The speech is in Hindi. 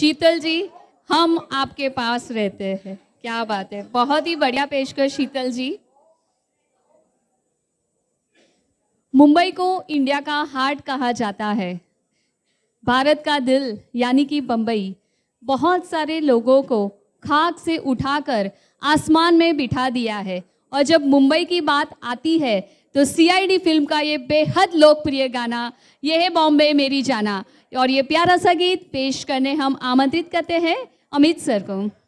शीतल जी हम आपके पास रहते हैं क्या बात है बहुत ही बढ़िया पेशकश शीतल जी मुंबई को इंडिया का हार्ट कहा जाता है भारत का दिल यानी कि बम्बई बहुत सारे लोगों को खाक से उठाकर आसमान में बिठा दिया है और जब मुंबई की बात आती है तो सीआईडी फिल्म का ये बेहद लोकप्रिय गाना ये है बॉम्बे मेरी जाना और ये प्यारा सा गीत पेश करने हम आमंत्रित करते हैं अमित सर को